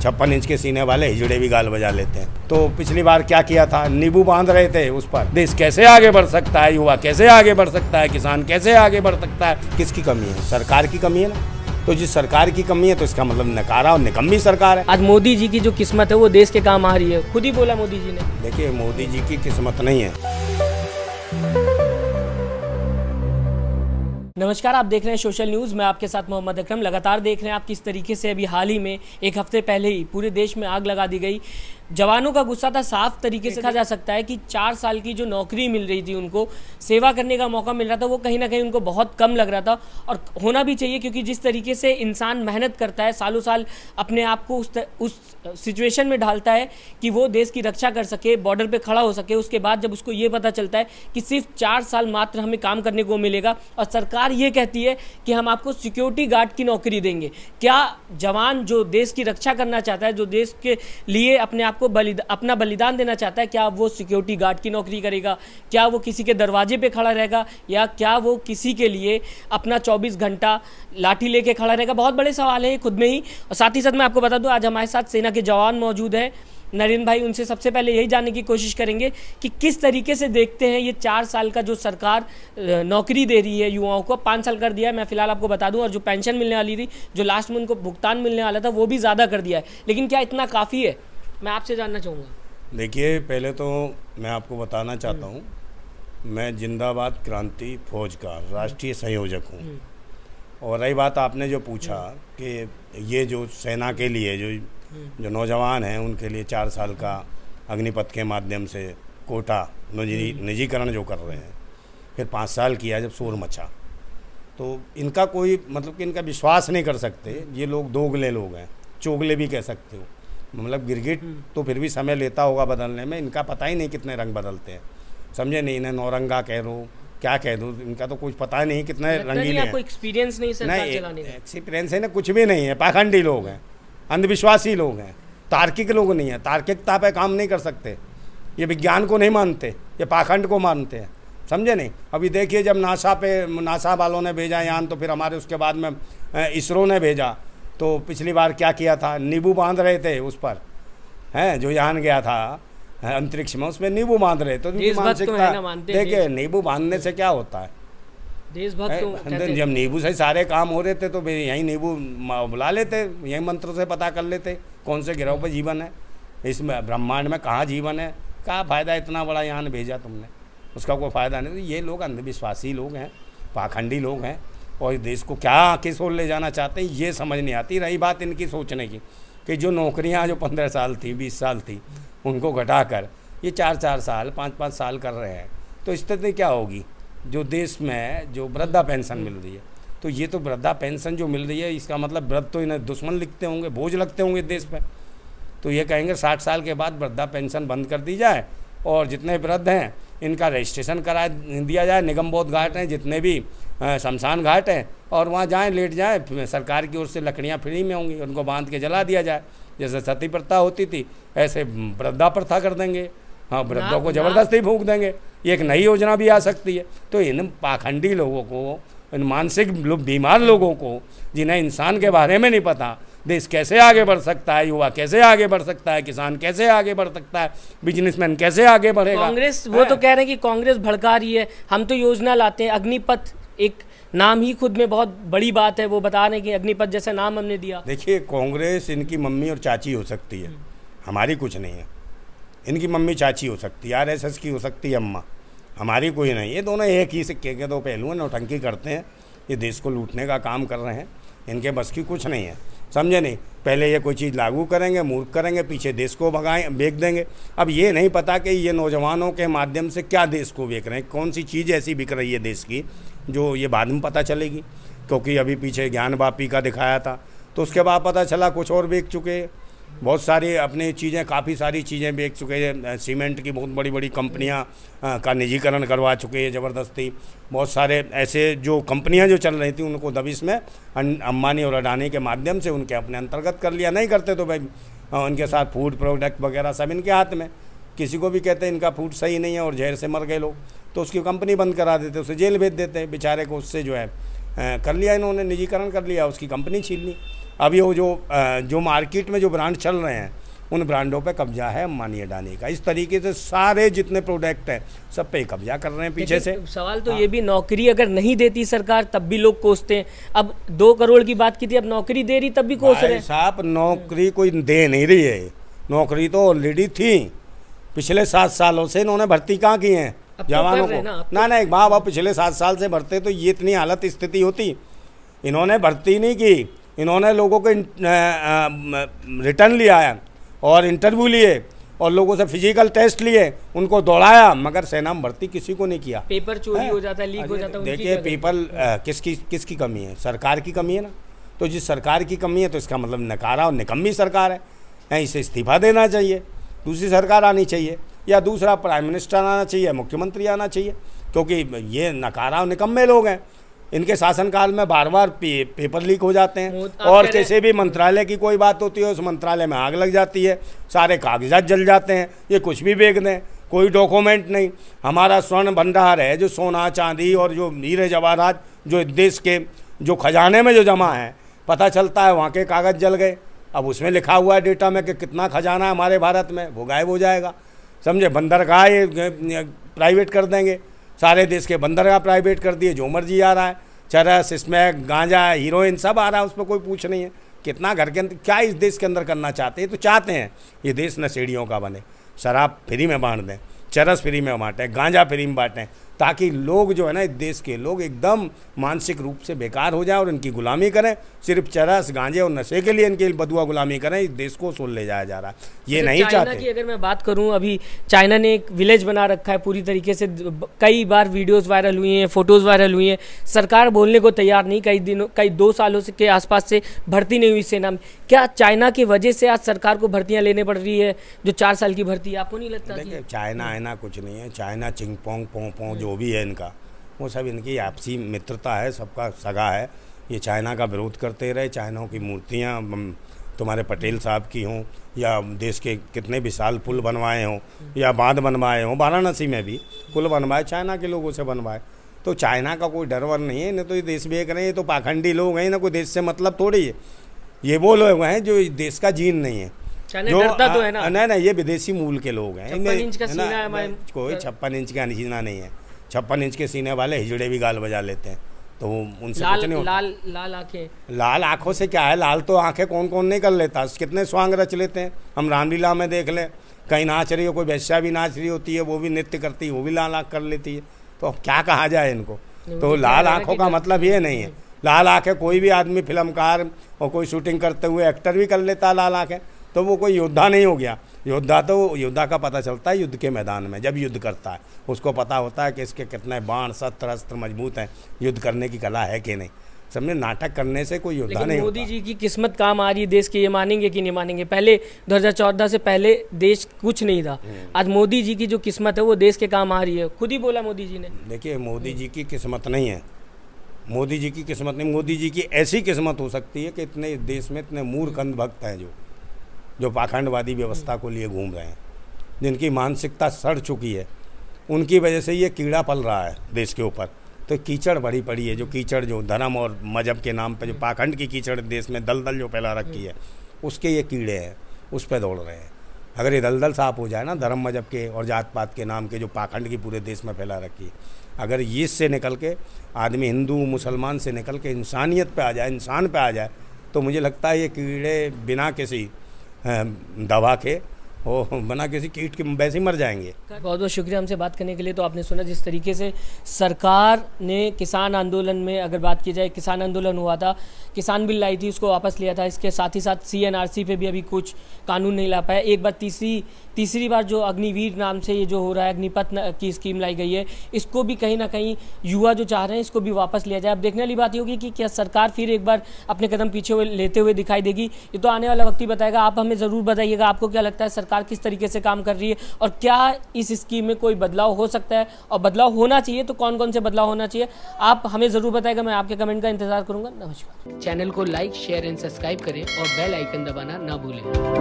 छप्पन इंच के सीने वाले हिजड़े भी गाल बजा लेते हैं तो पिछली बार क्या किया था नींबू बांध रहे थे उस पर देश कैसे आगे बढ़ सकता है युवा कैसे आगे बढ़ सकता है किसान कैसे आगे बढ़ सकता है किसकी कमी है सरकार की कमी है ना तो जिस सरकार की कमी है तो इसका मतलब नकारा और निकम्मी सरकार है आज मोदी जी की जो किस्मत है वो देश के काम आ रही है खुद ही बोला मोदी जी ने देखिए मोदी जी की किस्मत नहीं है नमस्कार आप देख रहे हैं सोशल न्यूज़ मैं आपके साथ मोहम्मद अकरम लगातार देख रहे हैं आप किस तरीके से अभी हाल ही में एक हफ्ते पहले ही पूरे देश में आग लगा दी गई जवानों का गुस्सा था साफ तरीके से देखा जा सकता है कि चार साल की जो नौकरी मिल रही थी उनको सेवा करने का मौका मिल रहा था वो कहीं ना कहीं उनको बहुत कम लग रहा था और होना भी चाहिए क्योंकि जिस तरीके से इंसान मेहनत करता है सालों साल अपने आप को उस तर, उस सिचुएशन में ढालता है कि वो देश की रक्षा कर सके बॉर्डर पर खड़ा हो सके उसके बाद जब उसको ये पता चलता है कि सिर्फ चार साल मात्र हमें काम करने को मिलेगा और सरकार ये कहती है कि हम आपको सिक्योरिटी गार्ड की नौकरी देंगे क्या जवान जो देश की रक्षा करना चाहता है जो देश के लिए अपने आप आपको बलिद अपना बलिदान देना चाहता है क्या वो सिक्योरिटी गार्ड की नौकरी करेगा क्या वो किसी के दरवाजे पे खड़ा रहेगा या क्या वो किसी के लिए अपना 24 घंटा लाठी लेके खड़ा रहेगा बहुत बड़े सवाल हैं खुद में ही और साथ ही साथ मैं आपको बता दूँ आज हमारे साथ सेना के जवान मौजूद हैं नरेंद्र भाई उनसे सबसे पहले यही जानने की कोशिश करेंगे कि किस तरीके से देखते हैं ये चार साल का जो सरकार नौकरी दे रही है युवाओं को पाँच साल कर दिया है मैं फिलहाल आपको बता दूं और जो पेंशन मिलने वाली थी जो लास्ट में उनको भुगतान मिलने वाला था वो भी ज़्यादा कर दिया है लेकिन क्या इतना काफ़ी है मैं आपसे जानना चाहूँगा देखिए पहले तो मैं आपको बताना चाहता हूँ मैं जिंदाबाद क्रांति फौज का राष्ट्रीय संयोजक हूँ हम्म। और रही बात आपने जो पूछा हम्म। कि ये जो सेना के लिए जो हम्म। जो नौजवान हैं उनके लिए चार साल का अग्निपथ के माध्यम से कोटा निजीकरण जो कर रहे हैं फिर पाँच साल किया जब शोर मचा तो इनका कोई मतलब कि इनका विश्वास नहीं कर सकते ये लोग दोगले लोग हैं चोगले भी कह सकते हो मतलब गिरगिट हम्म। तो फिर भी समय लेता होगा बदलने में इनका पता ही नहीं कितने रंग बदलते हैं समझे नहीं इन्हें नौरंगा कह दूँ क्या कह दूँ इनका तो कुछ पता नहीं कितने रंगीले हैं एक्सपीरियंस नहीं नहीं एक्सपीरियंस है ना कुछ भी नहीं है पाखंडी लोग हैं अंधविश्वासी लोग हैं तार्किक लोग नहीं हैं तार्किकता पर काम नहीं कर सकते ये विज्ञान को नहीं मानते ये पाखंड को मानते हैं समझे नहीं अभी देखिए जब नासा पे नासा वालों ने भेजा यान तो फिर हमारे उसके बाद में इसरो ने भेजा तो पिछली बार क्या किया था नींबू बांध रहे थे उस पर हैं जो यान गया था अंतरिक्ष में उसमें नींबू बांध रहे तो, तो मानसिकता देखिए नींबू बांधने से क्या होता है देशभक्त तो जब नींबू से सारे काम हो रहे थे तो यहीं नींबू बुला लेते यहीं मंत्र से पता कर लेते कौन से ग्रह पर जीवन है इसमें ब्रह्मांड में कहाँ जीवन है कहाँ फ़ायदा इतना बड़ा यहाँ भेजा तुमने उसका कोई फ़ायदा नहीं तो ये लोग अंधविश्वासी लोग हैं पाखंडी लोग हैं और देश को क्या किस ओर ले जाना चाहते हैं ये समझ नहीं आती रही बात इनकी सोचने की कि जो नौकरियां जो पंद्रह साल थी बीस साल थी उनको घटाकर ये चार चार साल पाँच पाँच साल कर रहे हैं तो स्थिति क्या होगी जो देश में जो वृद्धा पेंशन मिल रही है तो ये तो वृद्धा पेंशन जो मिल रही है इसका मतलब वृद्ध तो इन्हें दुश्मन लिखते होंगे बोझ लगते होंगे देश में तो ये कहेंगे साठ साल के बाद वृद्धा पेंशन बंद कर दी जाए और जितने वृद्ध हैं इनका रजिस्ट्रेशन करा दिया जाए निगम बोध घाट हैं जितने भी शमशान घाट है और वहाँ जाएँ लेट जाएँ सरकार की ओर से लकड़ियाँ फ्री में होंगी उनको बांध के जला दिया जाए जैसे सती प्रथा होती थी ऐसे वृद्धा प्रथा कर देंगे हाँ वृद्धों को ज़बरदस्ती फूक देंगे ये एक नई योजना भी आ सकती है तो इन पाखंडी लोगों को इन मानसिक बीमार लोगों को जिन्हें इंसान के बारे में नहीं पता देश कैसे आगे बढ़ सकता है युवा कैसे आगे बढ़ सकता है किसान कैसे आगे बढ़ सकता है बिजनेसमैन कैसे आगे बढ़ेगा कांग्रेस वो तो कह रहे हैं कि कांग्रेस भड़का रही है हम तो योजना लाते हैं अग्निपथ एक नाम ही खुद में बहुत बड़ी बात है वो बता रहे हैं कि अग्निपथ जैसा नाम हमने दिया देखिए कांग्रेस इनकी मम्मी और चाची हो सकती है हमारी कुछ नहीं है इनकी मम्मी चाची हो सकती है आर की हो सकती है अम्मा हमारी कोई नहीं ये दोनों एक ही सिक्के के दो पहलू हैं नौटंकी करते हैं ये देश को लूटने का काम कर रहे हैं इनके बस की कुछ नहीं है समझे नहीं पहले ये कोई चीज़ लागू करेंगे मूर्ख करेंगे पीछे देश को भगाएं बेच देंगे अब ये नहीं पता कि ये नौजवानों के माध्यम से क्या देश को बेच रहे हैं कौन सी चीज़ ऐसी बिक रही है देश की जो ये बाद में पता चलेगी क्योंकि अभी पीछे ज्ञान बापी का दिखाया था तो उसके बाद पता चला कुछ और बेच चुके बहुत सारी अपने चीज़ें काफ़ी सारी चीज़ें बेच चुके हैं सीमेंट की बहुत बड़ी बड़ी कंपनियां का निजीकरण करवा चुके हैं ज़बरदस्ती बहुत सारे ऐसे जो कंपनियां जो चल रही थी उनको दबिश में अम्बानी और अडानी के माध्यम से उनके अपने अंतर्गत कर लिया नहीं करते तो भाई उनके साथ फूड प्रोडक्ट वगैरह सब इनके हाथ में किसी को भी कहते हैं इनका फूड सही नहीं है और जहर से मर गए लोग तो उसकी कंपनी बंद करा देते उसे जेल भेज देते हैं बेचारे को उससे जो है कर लिया इन्होंने निजीकरण कर लिया उसकी कंपनी छीन ली अभी वो जो जो मार्केट में जो ब्रांड चल रहे हैं उन ब्रांडों पे कब्जा है अंबानी अडानी का इस तरीके से सारे जितने प्रोडक्ट हैं सब पे कब्जा कर रहे हैं पीछे से सवाल तो हाँ। ये भी नौकरी अगर नहीं देती सरकार तब भी लोग कोसते हैं अब दो करोड़ की बात की थी अब नौकरी दे रही तब भी कोस रहे साहब नौकरी कोई दे नहीं रही है नौकरी तो ऑलरेडी थी पिछले सात सालों से इन्होंने भर्ती कहाँ की है जवानों तो को तो। ना ना एक माँ बाप पिछले सात साल से भरते तो ये इतनी हालत स्थिति होती इन्होंने भर्ती नहीं की इन्होंने लोगों के रिटर्न लिया है और इंटरव्यू लिए और लोगों से फिजिकल टेस्ट लिए उनको दौड़ाया मगर सेना में भर्ती किसी को नहीं किया पेपर चोरी हो जाता है लीक हो जाता है देखिए पेपर किसकी किसकी कमी है सरकार की कमी है ना तो जिस सरकार की कमी है तो इसका मतलब नकारा और निकम्मी सरकार है इसे इस्तीफा देना चाहिए दूसरी सरकार आनी चाहिए या दूसरा प्राइम मिनिस्टर आना चाहिए मुख्यमंत्री आना चाहिए क्योंकि ये नकारा निकम्मे लोग हैं इनके शासनकाल में बार बार पे, पेपर लीक हो जाते हैं और किसी भी मंत्रालय की कोई बात होती है उस मंत्रालय में आग लग जाती है सारे कागजात जल जाते हैं ये कुछ भी बेच दें कोई डॉक्यूमेंट नहीं हमारा स्वर्ण भंडार है जो सोना चांदी और जो नीरे जवाहरात जो देश के जो खजाने में जो जमा है पता चलता है वहाँ के कागज़ जल गए अब उसमें लिखा हुआ है डेटा में कि कितना खजाना है हमारे भारत में वो गायब हो जाएगा समझे बंदरगाह प्राइवेट कर देंगे सारे देश के बंदरगाह प्राइवेट कर दिए जो मर्जी आ रहा है चरस इसमें गांजा हीरोइन सब आ रहा है उस पर कोई पूछ नहीं है कितना घर के अंदर क्या इस देश के अंदर करना चाहते हैं तो चाहते हैं ये देश नशेड़ियों का बने शराब फ्री में बांट दें चरस फ्री में बांटें गांजा फ्री में बांटें ताकि लोग जो है ना इस देश के लोग एकदम मानसिक रूप से बेकार हो जाएं और इनकी गुलामी करें सिर्फ चरस गांजे और नशे के लिए इनके बदुआ गुलामी करें इस देश को सोल ले जाया जा रहा है ये नहीं चाहते की अगर मैं बात करूं अभी चाइना ने एक विलेज बना रखा है पूरी तरीके से कई बार वीडियोज़ वायरल हुई हैं फोटोज़ वायरल हुई हैं सरकार बोलने को तैयार नहीं कई दिनों कई दो सालों से के आसपास से भर्ती नहीं हुई सेना में क्या चाइना की वजह से आज सरकार को भर्तियाँ लेने पड़ रही है जो चार साल की भर्ती है आपको नहीं लगता चाइना आइना कुछ नहीं है चाइना चिंगपोंग पों पों जो जो भी है इनका वो सब इनकी आपसी मित्रता है सबका सगा है ये चाइना का विरोध करते रहे चाइना की मूर्तियाँ तुम्हारे पटेल साहब की हों या देश के कितने विशाल पुल बनवाए हों या बांध बनवाए हों वाराणसी में भी पुल बनवाए चाइना के लोगों से बनवाए तो चाइना का कोई डर वर नहीं है ना तो ये देश एक नहीं ये तो पाखंडी लोग हैं ना कोई देश से मतलब थोड़ी है ये वो लोग हैं जो देश का जीन नहीं है जो तो है ना नहीं नहीं ये विदेशी मूल के लोग हैं कोई छप्पन इंच का निशीना नहीं है छप्पन इंच के सीने वाले हिजड़े भी गाल बजा लेते हैं तो उनसे लाल, कुछ नहीं होता लाल लाल आंखें लाल आंखों से क्या है लाल तो आंखें कौन कौन नहीं कर लेता कितने स्वांग रच लेते हैं हम रामलीला में देख लें कहीं नाच रही हो कोई वैश्या भी नाच रही होती है वो भी नृत्य करती है वो भी लाल आँख कर लेती है तो क्या कहा जाए इनको तो, तो लाल आँखों का मतलब ये नहीं है लाल आँखें कोई भी आदमी फिल्मकार और कोई शूटिंग करते हुए एक्टर भी कर लेता है लाल आँखें तो वो कोई योद्धा नहीं हो गया योद्धा तो योद्धा का पता चलता है युद्ध के मैदान में जब युद्ध करता है उसको पता होता है कि इसके कितने बाण शस्त्र अस्त्र मजबूत हैं युद्ध करने की कला है कि नहीं सबने नाटक करने से कोई योद्धा नहीं मोदी जी की किस्मत काम आ रही है देश के ये मानेंगे कि नहीं मानेंगे पहले 2014 से पहले देश कुछ नहीं था हम्म। आज मोदी जी की जो किस्मत है वो देश के काम आ रही है खुद ही बोला मोदी जी ने देखिए मोदी जी की किस्मत नहीं है मोदी जी की किस्मत नहीं मोदी जी की ऐसी किस्मत हो सकती है कि इतने देश में इतने मूर्खंद भक्त हैं जो जो पाखंडवादी व्यवस्था को लिए घूम रहे हैं जिनकी मानसिकता सड़ चुकी है उनकी वजह से ये कीड़ा पल रहा है देश के ऊपर तो कीचड़ बड़ी पड़ी है जो कीचड़ जो धर्म और मजहब के नाम पर जो पाखंड की कीचड़ देश में दलदल जो फैला रखी है उसके ये कीड़े हैं उस पर दौड़ रहे हैं अगर ये दलदल साफ हो जाए ना धर्म मजहब के और जात पात के नाम के जो पाखंड की पूरे देश में फैला रखी है अगर ये से निकल के आदमी हिंदू मुसलमान से निकल के इंसानियत पे आ जाए इंसान पे आ जाए तो मुझे लगता है ये कीड़े बिना किसी दवा के ओ बना किसी कीट के वैसे ही मर जाएंगे बहुत बहुत शुक्रिया हमसे बात करने के लिए तो आपने सुना जिस तरीके से सरकार ने किसान आंदोलन में अगर बात की जाए किसान आंदोलन हुआ था किसान बिल लाई थी उसको वापस लिया था इसके साथ ही साथ सीएनआरसी पे भी अभी कुछ कानून नहीं ला पाया एक बार तीसरी तीसरी बार जो अग्निवीर नाम से ये जो हो रहा है अग्निपथ की स्कीम लाई गई है इसको भी कहीं ना कहीं युवा जो चाह रहे हैं इसको भी वापस लिया जाए अब देखने वाली बात होगी कि क्या सरकार फिर एक बार अपने कदम पीछे लेते हुए दिखाई देगी ये तो आने वाला वक्त ही बताएगा आप हमें ज़रूर बताइएगा आपको क्या लगता है सरकार सरकार किस तरीके से काम कर रही है और क्या इस स्कीम में कोई बदलाव हो सकता है और बदलाव होना चाहिए तो कौन कौन से बदलाव होना चाहिए आप हमें ज़रूर बताएगा मैं आपके कमेंट का इंतजार करूंगा नमस्कार चैनल को लाइक शेयर एंड सब्सक्राइब करें और बेल आइकन दबाना ना भूलें